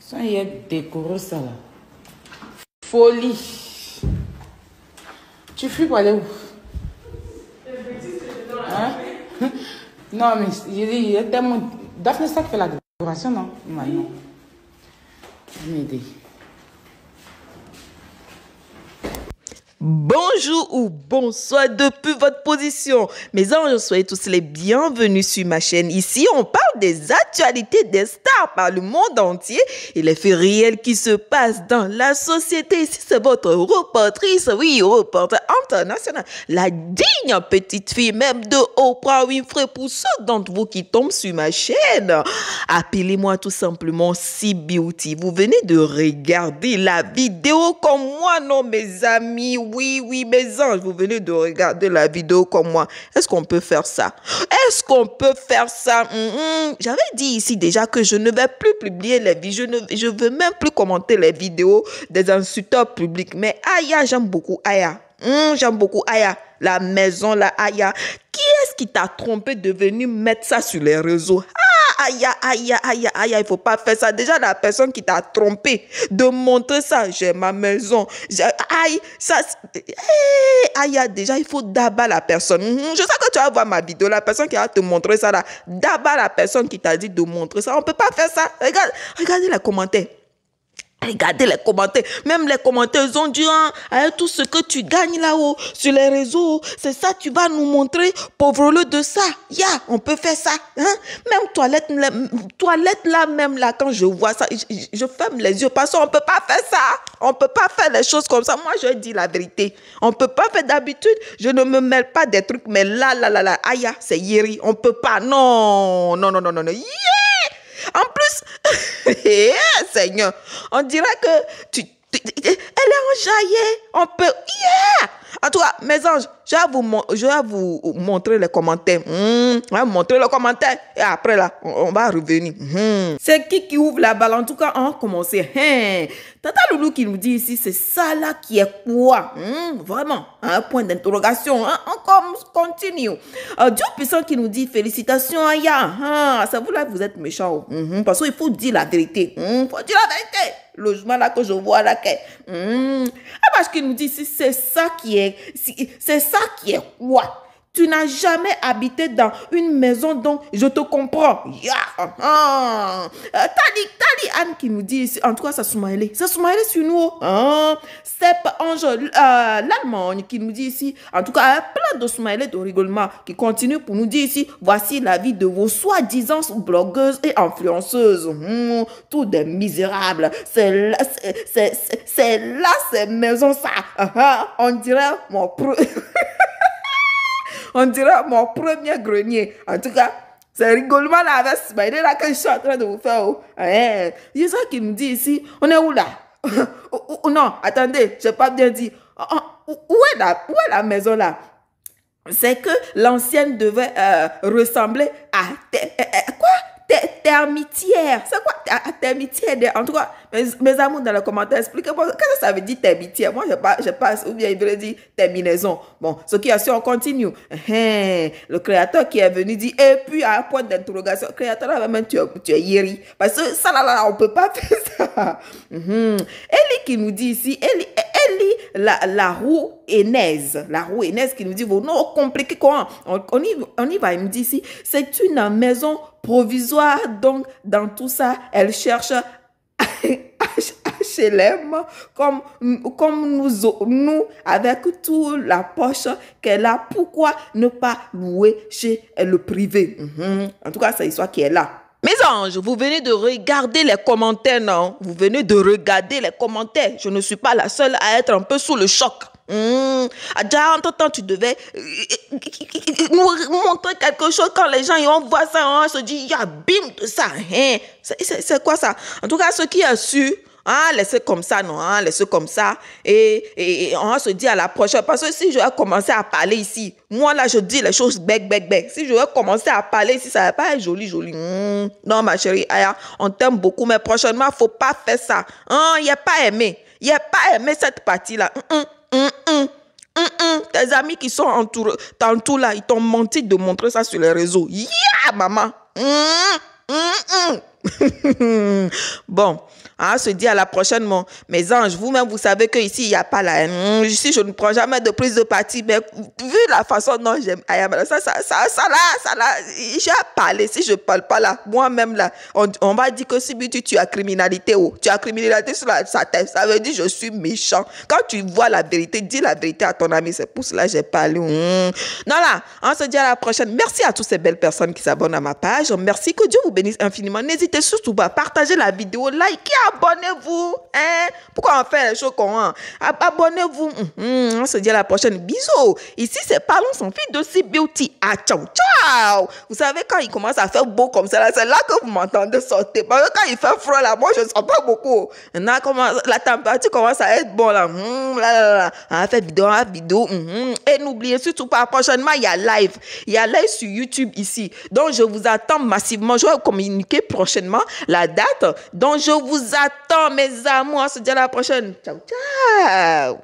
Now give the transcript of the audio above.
Swa yè dekoro sa la Foli Tu fui w a lè young Non men Dawn and start ve la Mè dey Mè dey Bonjour ou bonsoir depuis votre position. Mes anges, soyez tous les bienvenus sur ma chaîne. Ici, on parle des actualités des stars par le monde entier et les faits réels qui se passent dans la société. Ici, c'est votre reportrice, oui, reporter international, la digne petite fille même de Oprah Winfrey. Pour ceux d'entre vous qui tombent sur ma chaîne, appelez-moi tout simplement Si Beauty. Vous venez de regarder la vidéo comme moi, non, mes amis oui, oui, mes anges, vous venez de regarder la vidéo comme moi. Est-ce qu'on peut faire ça Est-ce qu'on peut faire ça J'avais dit ici déjà que je ne vais plus publier les vidéos, je ne je veux même plus commenter les vidéos des insulteurs publics. Mais Aya, j'aime beaucoup Aya. Mm, j'aime beaucoup Aya. La maison, la Aya. Qui est-ce qui t'a trompé de venir mettre ça sur les réseaux ah, aïe, aïe, aïe, aïe, il faut pas faire ça. Déjà, la personne qui t'a trompé de montrer ça, j'ai ma maison, aïe, ça, eh, aïe, aïe, déjà, il faut d'abord la personne. Mhm, je sais que tu vas voir ma vidéo, la personne qui va te montrer ça là, d'abord la personne qui t'a dit de montrer ça. On peut pas faire ça. Regarde, regardez les commentaires. Regardez les commentaires. Même les commentaires, ils ont dit, hein, hein, tout ce que tu gagnes là-haut, sur les réseaux, c'est ça, tu vas nous montrer, pauvre le de ça. Ya, on peut faire ça. Hein? Même toilette, la, là, même là, quand je vois ça, je, ferme les yeux parce qu'on ne peut pas faire ça. On peut pas faire les choses comme ça. Moi, je dis la vérité. On peut pas faire d'habitude. Je ne me mêle pas des trucs, mais là, là, là, là, aïe, ah c'est Yeri. On peut pas. Non, non, non, non, non, non. En plus, Eh, Seigneur, on dirait que tu, elle est enjaillée. On peut. Yeah! En tout cas, mes anges, je vais vous, je vais vous montrer les commentaires. Mmh, je montrer les commentaires. Et après, là, on, va revenir. Hmm. C'est qui qui ouvre la balle En tout cas, on va commencer, hein? Tata Loulou qui nous dit ici, c'est ça là qui est quoi hmm, Vraiment, un hein, point d'interrogation. encore hein. On continue. Euh, Dieu puissant qui nous dit, félicitations Aya. Ah, ça vous là, vous êtes méchant. Hmm, parce qu'il faut dire la vérité. Il faut dire la vérité logement là que je vois là. Que, hmm. ah, parce qu'il nous dit, si c'est ça qui est, si, c'est ça qui est quoi? Tu n'as jamais habité dans une maison, donc je te comprends. Yeah. Ah. Tali, euh, Tali, Anne qui nous dit ici, en tout cas, ça smiley. Ça smiley sur nous. Ah. Hein. Step Ange, euh, l'Allemagne qui nous dit ici, en tout cas, plein de smiley de rigolement qui continue pour nous dire ici, voici la vie de vos soi-disant blogueuses et influenceuses. Hmm, tous Tout des misérables. C'est là, c'est là, ces maisons, ça. Ah, ah. On dirait mon... On dirait mon premier grenier. En tout cas, c'est rigolement là avec là que je suis en train de vous faire. Oh. Eh, il y a ça qui me dit ici. On est où là Non, attendez, je n'ai pas bien dit. Oh, oh, où est, la, maison là c'est que l'ancienne devait euh, ressembler à, eh, eh, termitière. C'est quoi termitière de, En tout cas, mes, amours dans les commentaires, expliquez-moi. Qu'est-ce que ça veut dire termitière Moi, je, je passe, ou bien il veut dire terminaison. Bon, ce qui est sûr, on continue. Hein, le créateur qui est venu dit, et puis à un point d'interrogation, créateur, là, tu es, tu es Parce que ça, là, là, on peut pas faire ça. Hmm. Ellie qui nous dit ici, Ellie, la, roue énaise. la roue énaise qui nous dit, vous non, compliqué quoi, on, y, va, il me dit c'est une maison provisoire, donc dans tout ça, elle cherche HLM comme, comme nous, nous, avec toute la poche qu'elle a, pourquoi ne pas louer chez le privé? Mhm. En tout cas, c'est l'histoire qui est là. Vous venez de regarder les commentaires, non Vous venez de regarder les commentaires. Je ne suis pas la seule à être un peu sous le choc. Mmh. Déjà, entre-temps, tu devais nous euh, euh, euh, montrer quelque chose quand les gens ils vont ça, on se dit, il y a bim de ça. Hein. C'est quoi ça En tout cas, ce qui ont su... Ah, laissez comme ça, non, hein, laissez comme ça. Et, on va on se dire à la prochaine. Parce que si je vais commencer à parler ici, moi là, je dis les choses bec, bec, bec. Si je vais commencer à parler ici, ça va pas être joli, joli. Hmm. Non, ma chérie, on t'aime beaucoup, mais prochainement, faut pas faire ça. Hein, il a pas aimé. Il a pas aimé cette partie-là. Hmm, hmm, Tes amis qui sont entourés, tout là, ils t'ont menti de montrer ça sur les réseaux. Yeah, maman. bon, on hein, se dit à la prochaine, mon, mes anges. Vous-même, vous savez que ici, il n'y a pas la haine. Hmm, ici, je ne prends jamais de prise de parti. Mais vu la façon dont j'aime ça, ça, ça, ça, là, ça, là, j'ai parlé. Si je ne parle pas là, moi-même, là, on, va dire que si tu, tu as criminalité, oh, tu as criminalité sur la, tête. Ça veut dire je suis méchant. Quand tu vois la vérité, dis la vérité à ton ami. C'est pour cela j'ai parlé. lu. Hmm. Non, là, on se dit à la prochaine. Merci à toutes ces belles personnes qui s'abonnent à ma page. Merci. Que Dieu vous bénisse infiniment. N'hésitez surtout pas, partager la vidéo, likez, abonnez-vous. Hein? Pourquoi on fait les choses comme Abonnez-vous. Mm-hmm. on se dit à la prochaine. Bisous. Ici, c'est Parlons sans fil de C Beauty. A ah, ciao, ciao. Vous savez, quand il commence à faire beau comme ça, c'est là que vous m'entendez sortir. Parce que quand il fait froid, là, moi, je ne sens pas beaucoup. la température commence à être bon mm, là. là, là, fait vidéo, à vidéo. Mm-hmm. Et n'oubliez surtout pas, prochainement, il y a live. Il y a live sur YouTube ici. Donc, je vous attends massivement. Je vais communiquer prochainement la date. dont je vous attends, mes amours. On se dit à la prochaine. Ciao, ciao.